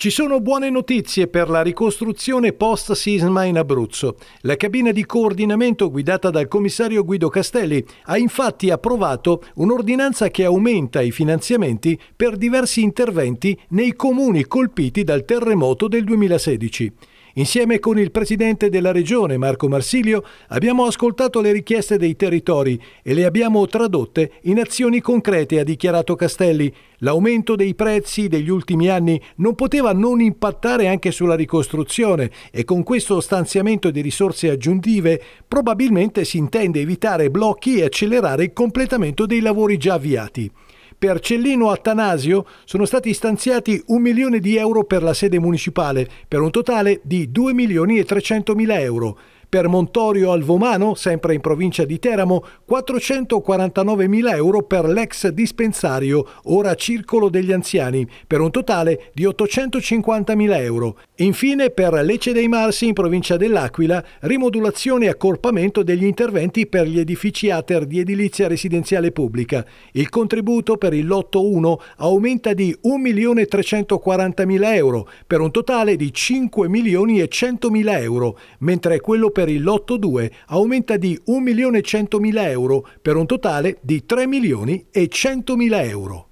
Ci sono buone notizie per la ricostruzione post sisma in Abruzzo. La cabina di coordinamento guidata dal commissario Guido Castelli ha infatti approvato un'ordinanza che aumenta i finanziamenti per diversi interventi nei comuni colpiti dal terremoto del 2016. Insieme con il presidente della regione Marco Marsilio abbiamo ascoltato le richieste dei territori e le abbiamo tradotte in azioni concrete, ha dichiarato Castelli. L'aumento dei prezzi degli ultimi anni non poteva non impattare anche sulla ricostruzione e con questo stanziamento di risorse aggiuntive probabilmente si intende evitare blocchi e accelerare il completamento dei lavori già avviati. Per Cellino Attanasio sono stati stanziati un milione di euro per la sede municipale, per un totale di 2 milioni e 300 mila euro. Per Montorio Alvomano, sempre in provincia di Teramo, 449.000 euro per l'ex dispensario, ora circolo degli anziani, per un totale di 850.000 euro. Infine per Lecce dei Marsi, in provincia dell'Aquila, rimodulazione e accorpamento degli interventi per gli edifici ATER di edilizia residenziale pubblica. Il contributo per il lotto 1 aumenta di 1.340.000 euro, per un totale di 5.100.000 euro, mentre quello per per il lotto 2 aumenta di 1.100.000 euro per un totale di 3.100.000 euro.